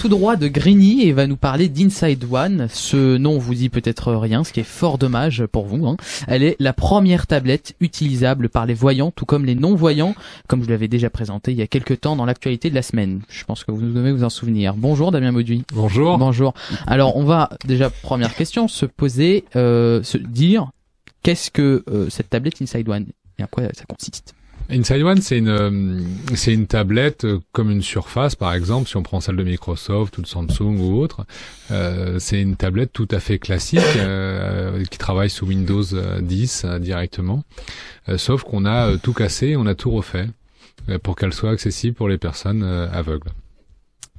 tout droit de Grigny et va nous parler d'Inside One. Ce nom vous dit peut-être rien, ce qui est fort dommage pour vous. Hein. Elle est la première tablette utilisable par les voyants, tout comme les non-voyants, comme je l'avais déjà présenté il y a quelques temps dans l'actualité de la semaine. Je pense que vous devez vous en souvenir. Bonjour Damien Mauduit. Bonjour. Bonjour. Alors on va déjà première question se poser, euh, se dire qu'est-ce que euh, cette tablette Inside One et à quoi ça consiste. Inside One, c'est une, euh, c'est une tablette euh, comme une Surface, par exemple, si on prend celle de Microsoft ou de Samsung ou autre. Euh, c'est une tablette tout à fait classique qui travaille sous Windows 10 directement. sauf qu'on a tout cassé, on a tout refait pour qu'elle soit accessible pour les personnes aveugles.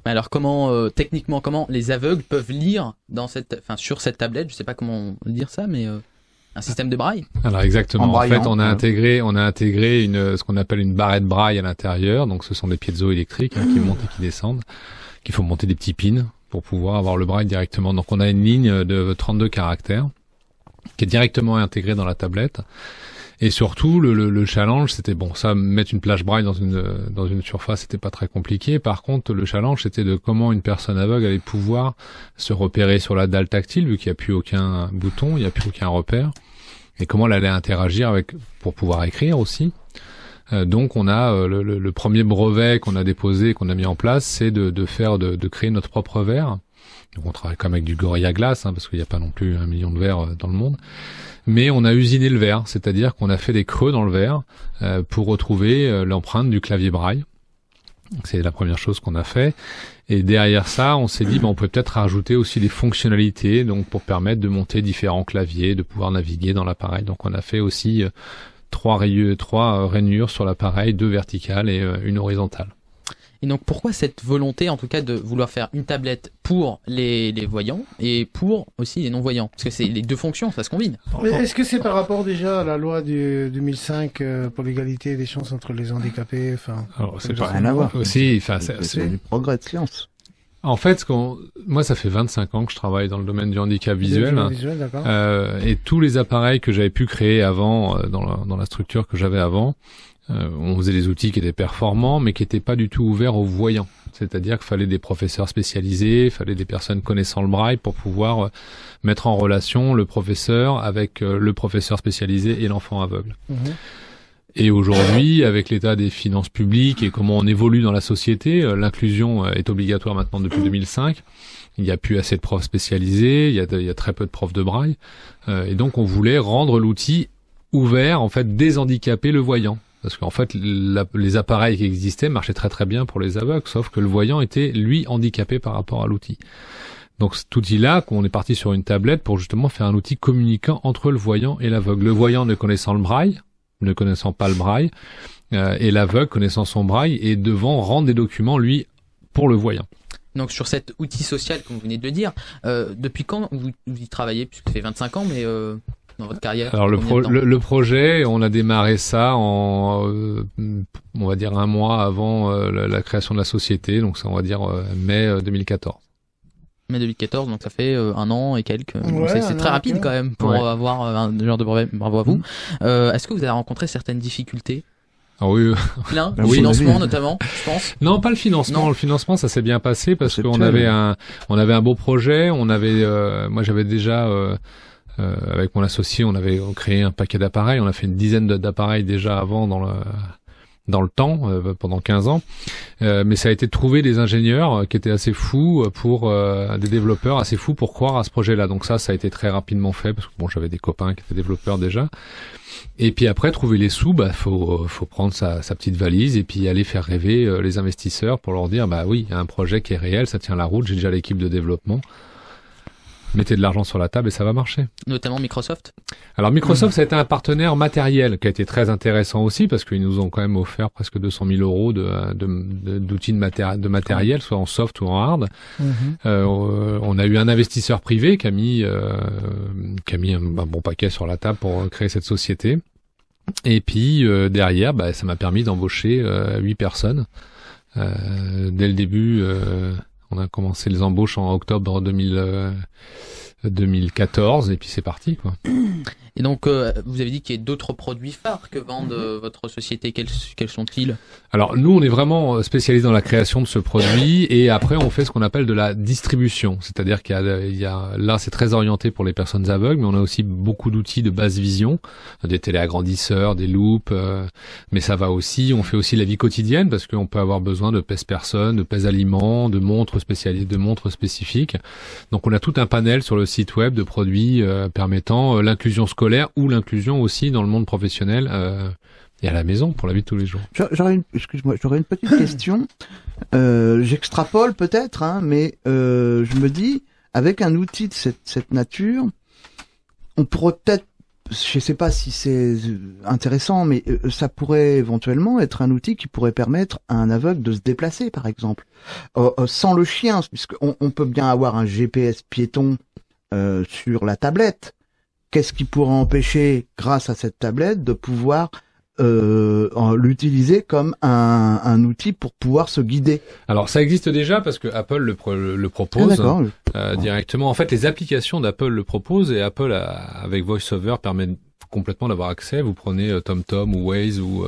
Alors comment techniquement comment les aveugles peuvent lire dans cette enfin sur cette tablette, je sais pas comment dire ça mais un système de braille. Alors exactement. En, fait, on a euh. intégré, on a intégré une, euh, ce qu'on appelle une barrette braille à l'intérieur. Donc, ce sont des piezo électriques hein, qui mmh. montent et qui descendent, qu'il faut monter des petits pins pour pouvoir avoir le braille directement. Donc, on a une ligne de 32 caractères qui est directement intégrée dans la tablette et surtout, le, challenge, c'était bon, ça, mettre une plage braille dans une dans une surface, c'était pas très compliqué. Par contre, le challenge, c'était de comment une personne aveugle allait pouvoir se repérer sur la dalle tactile, vu qu'il n'y a plus aucun bouton, il n'y a plus aucun repère, et comment elle allait interagir avec pour pouvoir écrire aussi. Euh, donc, on a euh, le, premier brevet qu'on a déposé, qu'on a mis en place, c'est de, faire de créer notre propre verre donc on travaille comme avec du Gorilla Glass, hein, parce qu'il n'y a pas non plus un million de verres euh, dans le monde. Mais on a usiné le verre, c'est-à-dire qu'on a fait des creux dans le verre euh, pour retrouver euh, l'empreinte du clavier braille. C'est la première chose qu'on a fait. Et derrière ça, on s'est dit, ben on peut peut-être rajouter aussi des fonctionnalités, donc pour permettre de monter différents claviers, de pouvoir naviguer dans l'appareil. Donc on a fait aussi trois, rayures, trois rainures sur l'appareil, deux verticales et une horizontale. Et donc pourquoi cette volonté, en tout cas, de vouloir faire une tablette pour les, les voyants et pour aussi les non-voyants Parce que c'est les deux fonctions, ça se combine. Mais est-ce que c'est par rapport déjà à la loi du 2005 euh, pour l'égalité des chances entre les handicapés enfin, c'est pas rien à voir. Aussi, enfin, c'est, c'est progrès de science. En fait, moi, ça fait 25 ans que je travaille dans le domaine du handicap visuel. Euh, et tous les appareils que j'avais pu créer avant, euh, dans la, structure que j'avais avant, euh, on faisait des outils qui étaient performants, mais qui n'étaient pas du tout ouverts aux voyants. C'est-à-dire qu'il fallait des professeurs spécialisés, il fallait des personnes connaissant le braille pour pouvoir mettre en relation le professeur avec le professeur spécialisé et l'enfant aveugle. Mhm. Et aujourd'hui, avec l'état des finances publiques et comment on évolue dans la société, euh, l'inclusion euh, est obligatoire maintenant depuis 2005. Il n'y a plus assez de profs spécialisés, il y a, très peu de profs de braille. Euh, et donc, on voulait rendre l'outil ouvert, en fait, déshandicaper le voyant. Parce qu'en fait, les appareils qui existaient marchaient très très bien pour les aveugles, sauf que le voyant était, lui, handicapé par rapport à l'outil. Donc cet outil-là, on est parti sur une tablette pour justement faire un outil communiquant entre le voyant et l'aveugle. Le voyant ne connaissant le braille, ne connaissant pas le braille, euh, et l'aveugle connaissant son braille, et devant rendre des documents, lui, pour le voyant. Donc sur cet outil social, comme vous venez de le dire, euh, depuis quand vous, y travaillez Puisque ça fait 25 ans, mais... Euh, dans votre carrière Alors le, projet, on a démarré ça en, on va dire un mois avant la, la, création de la société, donc ça on va dire mai 2014 mai 2014, donc ça fait euh, un an et quelques. c'est très rapide quand même pour avoir euh, un genre de brevet. Bravo à vous. Mm. Euh, est-ce que vous avez rencontré certaines difficultés ah oui. Plein, le ah financement notamment, je pense. Non, pas le financement. Non. Le financement, ça s'est bien passé parce qu'on avait un, on avait un beau projet. On avait, moi, j'avais déjà. avec mon associé, on avait créé un paquet d'appareils. On a fait une dizaine d'appareils déjà avant dans le, dans le temps, euh, pendant 15 ans. Euh, mais ça a été de trouver des ingénieurs euh, qui étaient assez fous pour des développeurs assez fous pour croire à ce projet-là. Donc ça, ça a été très rapidement fait parce que bon, j'avais des copains qui étaient développeurs déjà. Et puis après, trouver les sous, bah faut faut prendre sa, sa petite valise et puis aller faire rêver les investisseurs pour leur dire bah oui, il y a un projet qui est réel, ça tient la route, j'ai déjà l'équipe de développement mettez de l'argent sur la table et ça va marcher. Notamment Microsoft. Alors Microsoft, hmm. ça a été un partenaire matériel qui a été très intéressant aussi parce qu'ils nous ont quand même offert presque 200 000 euros d'outils de, matériel, soit en soft ou en hard. Mhm. Euh, on a eu un investisseur privé qui a mis, euh, un, bon paquet sur la table pour créer cette société. Et puis euh, derrière, bah, ça m'a permis d'embaucher 8 personnes dès le début. On a commencé les embauches en octobre 2014 euh, et puis c'est parti quoi. Et donc, euh, vous avez dit qu'il y a d'autres produits phares que vendent mhm. euh, votre société. Quels, quels sont-ils Alors, nous, on est vraiment euh, spécialisé dans la création de ce produit et après, on fait ce qu'on appelle de la distribution. C'est-à-dire qu'il y, a, là, c'est très orienté pour les personnes aveugles, mais on a aussi beaucoup d'outils de basse vision, des téléagrandisseurs, des loupes, mais ça va aussi. On fait aussi la vie quotidienne parce qu'on peut avoir besoin de pèse personnes, de pèse aliments, de montres spécialisées, de montres spécifiques. Donc, on a tout un panel sur le site web de produits permettant l'inclusion scolaire scolaire ou l'inclusion aussi dans le monde professionnel euh, et à la maison pour la vie de tous les jours. J'aurais une, excuse-moi, j'aurais une petite question. Euh, j'extrapole peut-être, hein, mais euh, je me dis, avec un outil de cette, nature, on pourrait peut-être je ne sais pas si c'est intéressant, mais ça pourrait éventuellement être un outil qui pourrait permettre à un aveugle de se déplacer, par exemple, oh, oh, sans le chien, puisqu'on on peut bien avoir un GPS piéton sur la tablette, qu'est-ce qui pourrait empêcher, grâce à cette tablette, de pouvoir euh, l'utiliser comme un, outil pour pouvoir se guider. Alors ça existe déjà parce que Apple le, le propose ah, euh, directement. En fait, les applications d'Apple le proposent et Apple avec VoiceOver permet complètement d'avoir accès. Vous prenez euh, TomTom ou Waze ou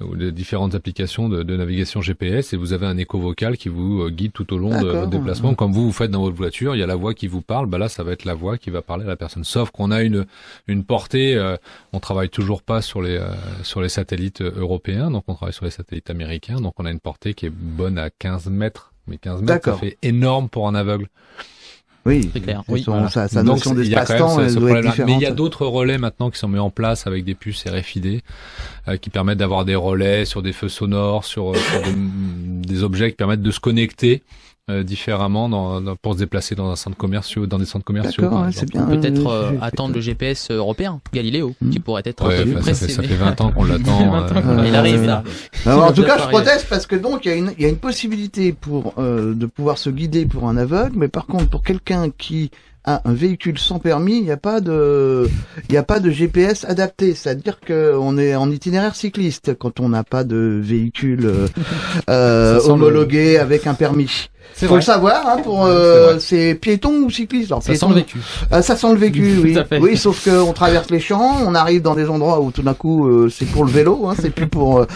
ou de différentes applications de, de, navigation GPS et vous avez un écho vocal qui vous euh, guide tout au long de vos déplacement. Comme vous, vous faites dans votre voiture, il y a la voix qui vous parle, bah là, ça va être la voix qui va parler à la personne. Sauf qu'on a une, une portée, euh, on travaille toujours pas sur les, euh, sur les satellites euh, européens, donc on travaille sur les satellites américains, donc on a une portée qui est bonne à 15 mètres. Mais 15 mètres, ça fait énorme pour un aveugle. Oui, c'est clair. Oui, Mais il y a d'autres relais maintenant qui sont mis en place avec des puces RFID euh, qui permettent d'avoir des relais sur des feux sonores, sur, euh, des, objets qui permettent de se connecter euh, différemment dans, pour se déplacer dans un centre commercial, dans des centres commerciaux. c'est bien. Peut-être euh, attendre le GPS euh, européen, Galiléo, hmm. qui pourrait être un bah, ça, fait, 20 ans qu'on l'attend. Alors, bah, en tout cas, je proteste parce que donc il y, y, a une possibilité pour de pouvoir se guider pour un aveugle, mais par contre pour quelqu'un qui un véhicule sans permis, il n'y a pas de, il n'y a pas de GPS adapté. C'est-à-dire qu'on est en itinéraire cycliste quand on n'a pas de véhicule euh, homologué avec un permis. Faut le savoir, hein, pour euh, c'est piéton ou cycliste. ça sent le vécu. Euh, ça sent le vécu, oui. oui, sauf qu'on traverse les champs, on arrive dans des endroits où tout d'un coup euh, c'est pour le vélo, hein, c'est plus pour. Euh,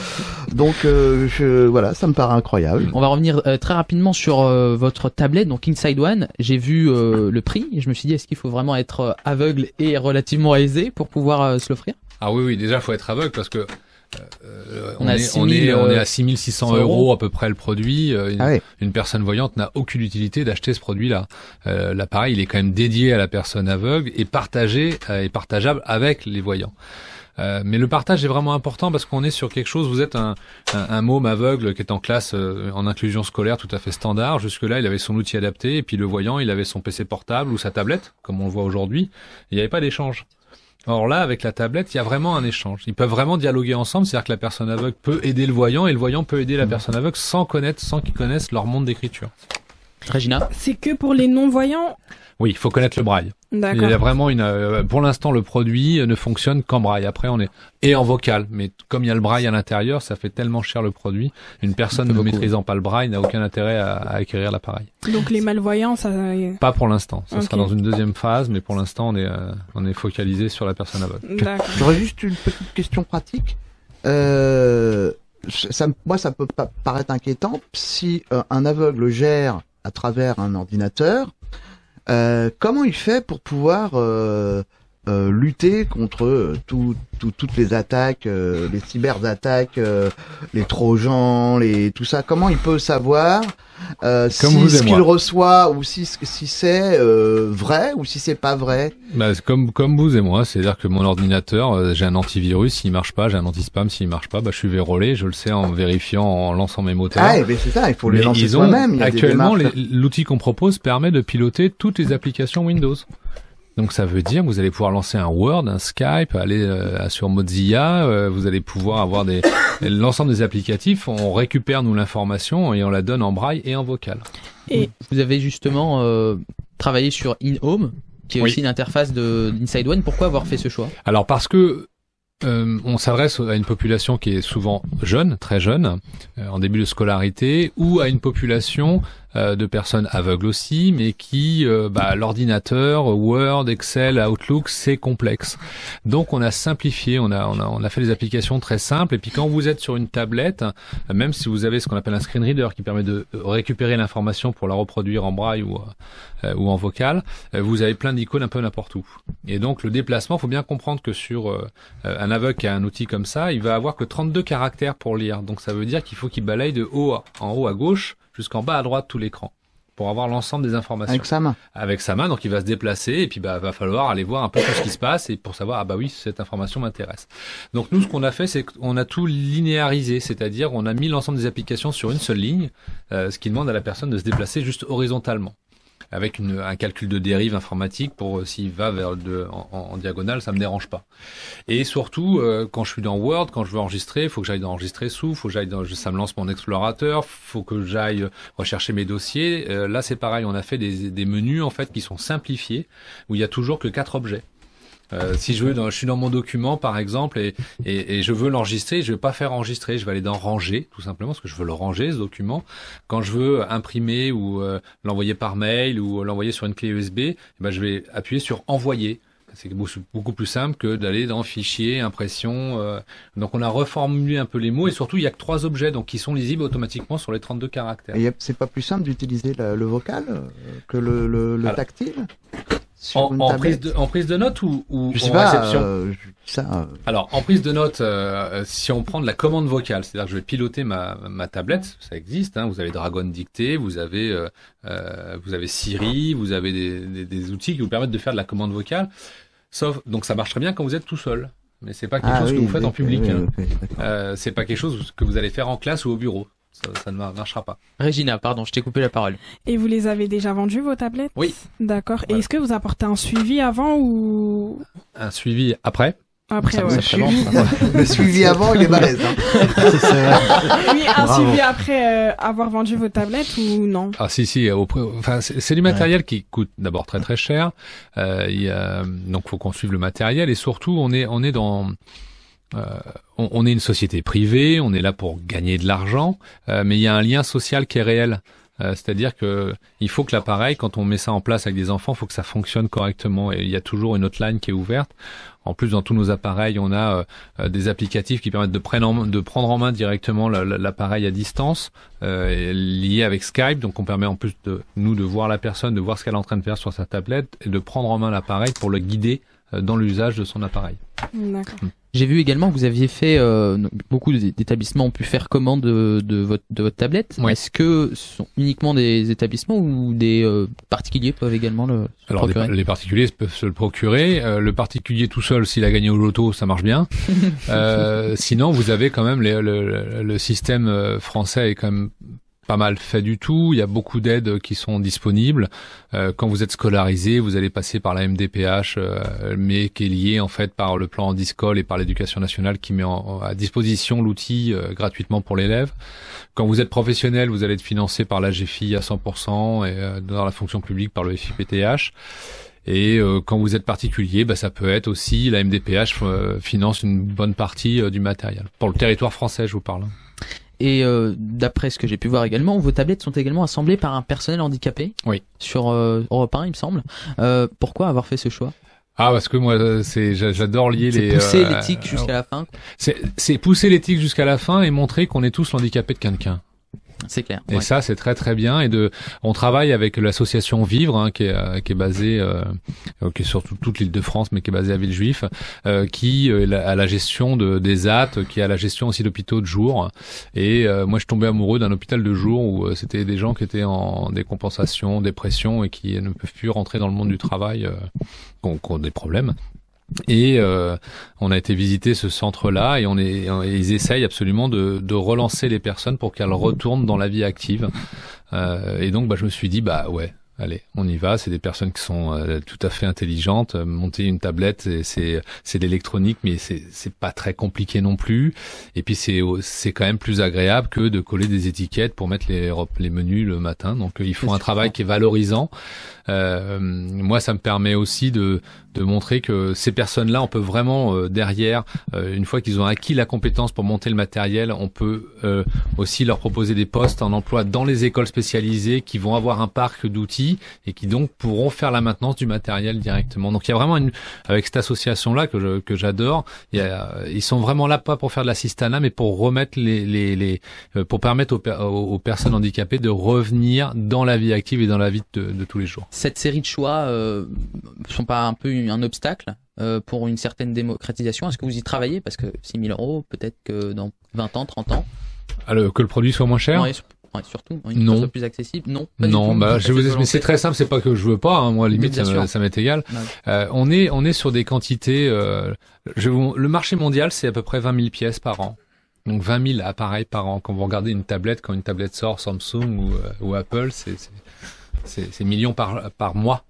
donc je, voilà, ça me paraît incroyable. On va revenir très rapidement sur votre tablette, donc Inside One. J'ai vu le prix, je me suis dit, est-ce qu'il faut vraiment être euh, aveugle et relativement aisé pour pouvoir euh, se l'offrir Ah oui, oui, déjà, faut être aveugle parce que euh, on, est, on, est, on, est, à 6600 euros à peu près le produit. Ah une, personne voyante n'a aucune utilité d'acheter ce produit-là. L'appareil, il est quand même dédié à la personne aveugle et partagé et partageable avec les voyants. Euh, mais le partage est vraiment important parce qu'on est sur quelque chose. Vous êtes un, môme aveugle qui est en classe euh, en inclusion scolaire tout à fait standard. Jusque là, il avait son outil adapté et puis le voyant, il avait son PC portable ou sa tablette, comme on le voit aujourd'hui. Il n'y avait pas d'échange. Or là, avec la tablette, il y a vraiment un échange. Ils peuvent vraiment dialoguer ensemble, c'est-à-dire que la personne aveugle peut aider le voyant et le voyant peut aider la mmh. personne aveugle sans connaître, sans qu'ils connaissent leur monde d'écriture. C'est que pour les non-voyants Oui, il faut connaître le braille. Il y a vraiment une. Euh, pour l'instant, le produit ne fonctionne qu'en braille. Après, on est et en vocal, mais comme il y a le braille à l'intérieur, ça fait tellement cher le produit. Une personne ne maîtrisant pas le braille n'a aucun intérêt à, acquérir l'appareil. Donc les malvoyants, ça. Pas pour l'instant. Ça sera dans une deuxième phase, mais pour l'instant, on est euh, on est focalisé sur la personne aveugle. J'aurais juste une petite question pratique. Euh, ça, moi, ça peut paraître inquiétant si un aveugle gère à travers un ordinateur. Euh, comment il fait pour pouvoir euh, euh, lutter contre euh, toutes les attaques, euh, les cyberattaques, les trojans, les tout ça. Comment il peut savoir si ce qu'il reçoit ou si, si c'est vrai ou si c'est pas vrai bah, comme, comme vous et moi, c'est-à-dire que mon ordinateur, j'ai un antivirus, s'il marche pas, j'ai un anti-spam, s'il marche pas, bah, je suis vérolé, je le sais en vérifiant, en lançant mes moteurs. Ah, mais eh ben, c'est ça, il faut les lancer soi-même. Actuellement, l'outil qu'on propose permet de piloter toutes les applications Windows. Donc ça veut dire que vous allez pouvoir lancer un Word, un Skype, aller euh, sur Mozilla, euh, vous allez pouvoir avoir des l'ensemble des applicatifs, on récupère nous l'information et on la donne en braille et en vocal. Et vous avez justement euh, travaillé sur InHome qui est aussi une interface Inside One. Pourquoi avoir fait ce choix Alors parce que on s'adresse à une population qui est souvent jeune, très jeune, en début de scolarité, ou à une population euh, de personnes aveugles aussi, mais qui, euh, bah, l'ordinateur, Word, Excel, Outlook, c'est complexe. Donc on a simplifié, on a, on a, fait des applications très simples. Et puis quand vous êtes sur une tablette, même si vous avez ce qu'on appelle un screen reader qui permet de récupérer l'information pour la reproduire en braille ou, euh, ou en vocal, vous avez plein d'icônes un peu n'importe où. Et donc le déplacement, faut bien comprendre que sur un aveugle qui a un outil comme ça, il va avoir que 32 caractères pour lire. Donc ça veut dire qu'il faut qu'il balaye de haut en haut à gauche jusqu'en bas à droite tout l'écran pour avoir l'ensemble des informations. Avec sa main. Avec sa main, donc il va se déplacer et puis bah va falloir aller voir un peu tout ce qui se passe et pour savoir ah bah oui cette information m'intéresse. Donc nous ce qu'on a fait c'est qu'on a tout linéarisé, c'est-à-dire on a mis l'ensemble des applications sur une seule ligne, euh, ce qui demande à la personne de se déplacer juste horizontalement avec un calcul de dérive informatique pour euh, s'il va vers le en, diagonale, ça me dérange pas. Et surtout, euh, quand je suis dans Word, quand je veux enregistrer, il faut que j'aille dans enregistrer sous, faut que j'aille dans, ça me lance mon explorateur, faut que j'aille euh, rechercher mes dossiers. là, c'est pareil, on a fait des, des menus en fait qui sont simplifiés où il y a toujours que quatre objets. Euh, si je je suis dans mon document par exemple et, et, et je veux l'enregistrer, je vais pas faire enregistrer, je vais aller dans ranger tout simplement parce que je veux le ranger ce document. Quand je veux imprimer ou euh, l'envoyer par mail ou l'envoyer sur une clé USB, eh ben, je vais appuyer sur envoyer. C'est beaucoup plus simple que d'aller dans fichier, impression. Euh. Donc on a reformulé un peu les mots et surtout il y a que trois objets donc qui sont lisibles automatiquement sur les 32 caractères. Et c'est pas plus simple d'utiliser le vocal que le tactile en, prise de, en, prise de, notes ou, ou en réception euh, ça, euh. Alors, en prise de notes, euh, si on prend de la commande vocale, c'est-à-dire que je vais piloter ma, ma tablette, ça existe, hein, vous avez Dragon Dicté, vous avez, vous avez Siri, vous avez des, des, outils qui vous permettent de faire de la commande vocale, sauf donc ça marche très bien quand vous êtes tout seul. Mais c'est pas quelque ah chose que vous faites en public. Hein. c'est pas quelque chose que vous allez faire en classe ou au bureau ça, ne marchera pas. Régina, pardon, je t'ai coupé la parole. Et vous les avez déjà vendues, vos tablettes Oui. D'accord. Et est-ce que vous apportez un suivi avant ou Un suivi après. Après, oui. Hein. suivi... le suivi avant, il est balèze. Hein. oui, un suivi après euh, avoir vendu vos tablettes ou non Ah si, si. Enfin, c'est du matériel qui coûte d'abord très très cher. Euh, y Donc, faut qu'on suive le matériel et surtout, on est on est dans euh, on, est une société privée, on est là pour gagner de l'argent, euh, mais il y a un lien social qui est réel. Euh, c'est-à-dire que il faut que l'appareil, quand on met ça en place avec des enfants, il faut que ça fonctionne correctement. Et il y a toujours une autre ligne qui est ouverte. En plus, dans tous nos appareils, on a des applicatifs qui permettent de prendre en, de prendre en main directement l'appareil à distance, lié avec Skype. Donc, on permet en plus de nous de voir la personne, de voir ce qu'elle est en train de faire sur sa tablette, et de prendre en main l'appareil pour le guider euh, dans l'usage de son appareil. Mm. J'ai vu également que vous aviez fait euh, beaucoup d'établissements ont pu faire commande de, votre, de votre tablette. Est-ce que ce sont uniquement des établissements ou des euh, particuliers peuvent également le se Alors, procurer les, particuliers peuvent se le procurer. le particulier tout seul, s'il a gagné au loto, ça marche bien. sinon, vous avez quand même le, le, système français est quand même pas mal fait du tout. Il y a beaucoup d'aides qui sont disponibles. Euh, quand vous êtes scolarisé, vous allez passer par la MDPH, euh, mais qui est liée en fait par le plan Discol et par l'éducation nationale qui met à disposition l'outil euh, gratuitement pour l'élève. Quand vous êtes professionnel, vous allez être financé par la GFI à 100% et euh, dans la fonction publique par le FIPTH. Et quand vous êtes particulier, bah, ça peut être aussi la MDPH finance une bonne partie du matériel. Pour le territoire français, je vous parle. Hein. Et euh, d'après ce que j'ai pu voir également, vos tablettes sont également assemblées par un personnel handicapé. Oui. Sur euh, Europe 1, il me semble. Euh, pourquoi avoir fait ce choix ah parce que moi euh, c'est j'adore lier les C'est pousser euh, l'éthique jusqu'à ah, la fin. C'est pousser l'éthique jusqu'à la fin et montrer qu'on est tous handicapés de quelqu'un. C'est clair. Et ça, c'est très très bien. Et de, on travaille avec l'association Vivre, hein, qui, est, euh, qui est basée, euh, euh, qui est sur toute l'île de France, mais qui est basée à Villejuif, euh, qui euh, a la gestion de, des AT, qui a la gestion aussi d'hôpitaux de jour. Et moi, je tombais amoureux d'un hôpital de jour où c'était des gens qui étaient en décompensation, dépression et qui ne peuvent plus rentrer dans le monde du travail, qui ont des problèmes. Et euh, on a été visiter ce centre-là et on est, ils essayent absolument de, de, relancer les personnes pour qu'elles retournent dans la vie active. Euh, et donc, bah, je me suis dit, bah ouais, allez, on y va. C'est des personnes qui sont euh, tout à fait intelligentes. Monter une tablette, euh, c'est c'est l'électronique, mais c'est c'est pas très compliqué non plus. Et puis c'est c'est quand même plus agréable que de coller des étiquettes pour mettre les les menus le matin. Donc ils font un travail qui est valorisant. Euh, moi, ça me permet aussi de de montrer que ces personnes-là, on peut vraiment euh, derrière, euh, une fois qu'ils ont acquis la compétence pour monter le matériel, on peut euh, aussi leur proposer des postes en emploi dans les écoles spécialisées qui vont avoir un parc d'outils et qui donc pourront faire la maintenance du matériel directement. Donc il y a vraiment une, avec cette association-là que que j'adore, il ils sont vraiment là pas pour faire de l'assistanat, mais pour remettre les, les, les pour permettre aux, personnes handicapées de revenir dans la vie active et dans la vie de, de tous les jours. Cette série de choix sont pas un peu un obstacle euh, pour une certaine démocratisation Est-ce que vous y travaillez Parce que 6 000 euros, peut-être que dans 20 ans, 30 ans. Alors, ah, que le produit soit moins cher surtout non. plus accessible non non bah je vous mais c'est très simple c'est pas que je veux pas hein. moi limite ça, m'est égal euh, on est on est sur des quantités euh, le marché mondial c'est à peu près 20 000 pièces par an donc 20 000 appareils par an quand vous regardez une tablette quand une tablette sort Samsung ou, Apple c'est c'est millions par par mois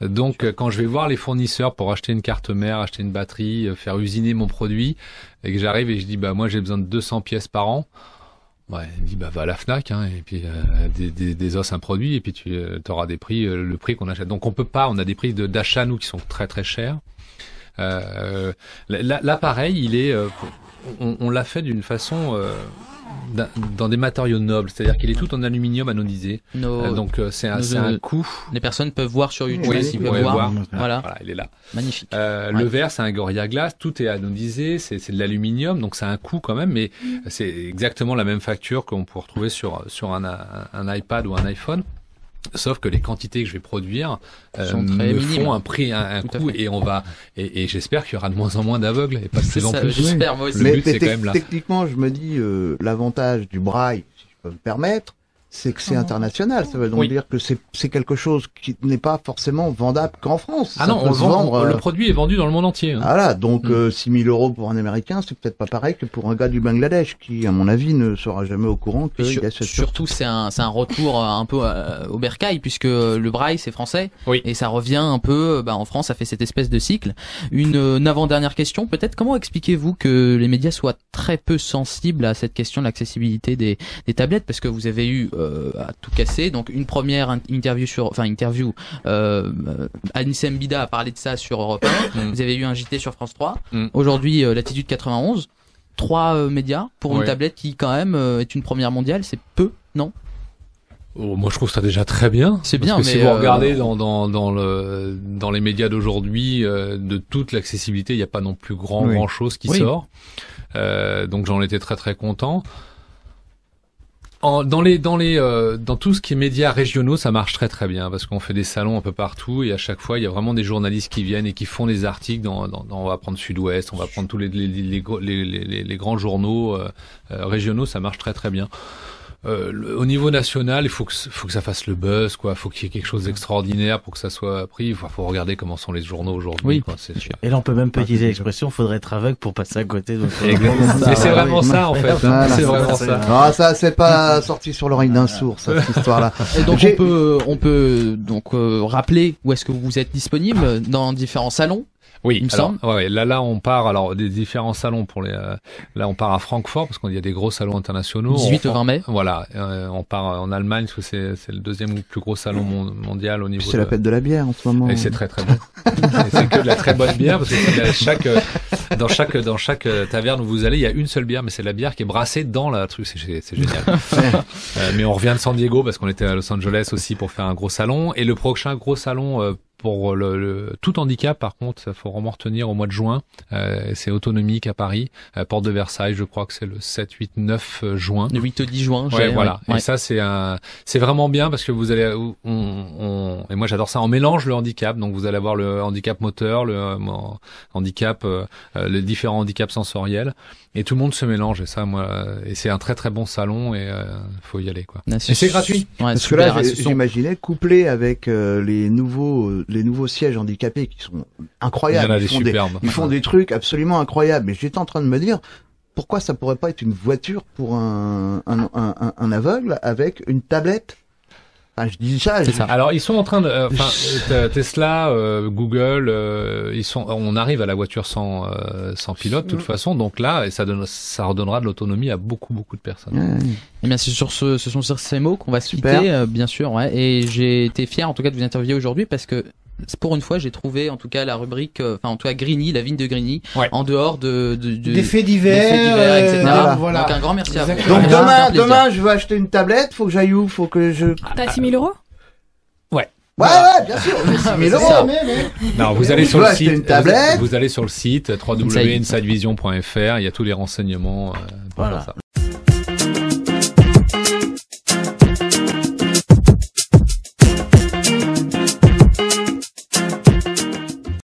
donc, euh, quand je vais voir les fournisseurs pour acheter une carte mère, acheter une batterie, euh, faire usiner mon produit, et que j'arrive et je dis, bah moi j'ai besoin de 200 pièces par an, Ouais, il me dit bah va à la Fnac hein, et puis euh, des, des, os un produit et puis tu euh, auras des prix le prix qu'on achète. Donc on peut pas, on a des prix d'achat nous qui sont très très chers. L'appareil, il est, on l'a fait d'une façon dans des matériaux nobles, c'est-à-dire qu'il est tout en aluminium anodisé. Euh, donc euh, c'est un, coût. Les personnes peuvent voir sur YouTube, oui, ils voir. Voilà. il est là. Magnifique. Euh, le verre, c'est un Gorilla Glass, tout est anodisé, c'est de l'aluminium, donc c'est un coût quand même, mais mm. c'est exactement la même facture qu'on peut retrouver sur sur un iPad ou un iPhone. Sauf que les quantités que je vais produire euh, me font un prix, un, et on va. Et, j'espère qu'il y aura de moins en moins d'aveugles et pas J'espère moi Techniquement, je me dis euh, l'avantage du braille, si je peux me permettre, c'est que c'est international. Ça veut donc dire que c'est quelque chose qui n'est pas forcément vendable qu'en France. Ah non, le, produit est vendu dans le monde entier. Hein. Voilà, donc 6000 6 000 euros pour un Américain, c'est peut-être pas pareil que pour un gars du Bangladesh qui, à mon avis, ne sera jamais au courant que Surtout, c'est un, un retour euh, un peu euh, au bercail puisque le braille c'est français oui. et ça revient un peu. Euh, bah, en France, ça fait cette espèce de cycle. Une, avant-dernière question, peut-être. Comment expliquez-vous que les médias soient très peu sensibles à cette question de l'accessibilité des, des, tablettes parce que vous avez eu euh, à tout casser. Donc une première interview sur, enfin interview, euh, Anis a parlé de ça sur Europe 1. Mm. Vous avez eu un JT sur France 3. Mm. Aujourd'hui, euh, l'attitude 91. Trois euh, médias pour une tablette qui quand même est une première mondiale, c'est peu, non oh, moi, je trouve ça déjà très bien. C'est bien, parce que si vous regardez dans, dans, dans, le, dans les médias d'aujourd'hui, de toute l'accessibilité, il n'y a pas non plus grand grand chose qui sort. donc, j'en étais très très content. En, dans les dans les euh, dans tout ce qui est médias régionaux, ça marche très très bien parce qu'on fait des salons un peu partout et à chaque fois il y a vraiment des journalistes qui viennent et qui font des articles. Dans, on va prendre Sud-Ouest, on va prendre tous les les, grands journaux euh, euh, régionaux, ça marche très très bien. Euh, au niveau national, il faut que, faut que ça fasse le buzz, quoi. Faut qu'il y ait quelque chose d'extraordinaire pour que ça soit appris, il faut regarder comment sont les journaux aujourd'hui. Quoi, c'est Et là, on peut même pas utiliser l'expression "faudrait être aveugle pour passer à côté". Donc, Mais c'est ah, vraiment ça, en fait. c'est vraiment ça. Ah, ça, c'est pas sorti sur l'oreille d'un sourd, cette histoire-là. Et donc, on peut, on peut donc euh, rappeler où est-ce que vous êtes disponible dans différents salons. Oui, il me semble. là, là, on part alors des différents salons pour les. Euh, là, on part à Francfort parce qu'il y a des gros salons internationaux. 18 20 mai. Voilà, euh, on part en Allemagne parce que c'est, c'est le deuxième plus gros salon mondial au niveau. c'est la fête de la bière en ce moment. Et c'est très très bon. c'est que de la très bonne bière parce que chaque euh, dans chaque dans chaque taverne où vous allez, il y a une seule bière, mais c'est la bière qui est brassée dans la truc. C'est, c'est génial. mais on revient de San Diego parce qu'on était à Los Angeles aussi pour faire un gros salon et le prochain gros salon pour le, tout handicap, par contre, ça faut vraiment retenir au mois de juin. Euh, c'est autonomique à Paris, à euh, Porte de Versailles, je crois que c'est le 7, 8, 9 juin. Le 8 10 juin, ouais, voilà. Et ça, c'est un, c'est vraiment bien parce que vous allez, on, et moi j'adore ça, on mélange le handicap. Donc vous allez avoir le handicap moteur, le euh, handicap, les différents handicaps sensoriels, et tout le monde se mélange. Et ça, moi, et c'est un très très bon salon et faut y aller quoi. Ah, et c'est gratuit. parce que là, hein, j'imaginais couplé avec les nouveaux des nouveaux sièges handicapés qui sont incroyables. ils, font des, ils font des trucs absolument incroyables. Mais j'étais en train de me dire, pourquoi ça pourrait pas être une voiture pour un, un, un, un aveugle avec une tablette Enfin, je dis ça, ça. Alors ils sont en train de, euh, enfin euh, Tesla, euh, Google, ils sont, on arrive à la voiture sans sans pilote de toute façon. Donc là, et ça ça redonnera de l'autonomie à beaucoup beaucoup de personnes. Et eh bien c'est sur ce, ce sont sur ces mots qu'on va se bien sûr. Ouais, et j'ai été fier en tout cas de vous interviewer aujourd'hui parce que pour une fois, j'ai trouvé en tout cas la rubrique, euh, enfin en tout cas Grigny, la vigne de Grigny, en dehors de, de, de des faits divers, des faits euh, etc. Voilà. Donc un grand merci à vous. Donc demain, demain, je veux acheter une tablette. Faut que j'aille où Faut que je. Ah, T'as 6000 ah. euros Ouais. Ouais, ouais, bien sûr. Ah, mais non, mais, non, vous allez sur le site. Une tablette. Vous allez sur le site www.insidevision.fr. Euh, il y a tous les renseignements. voilà.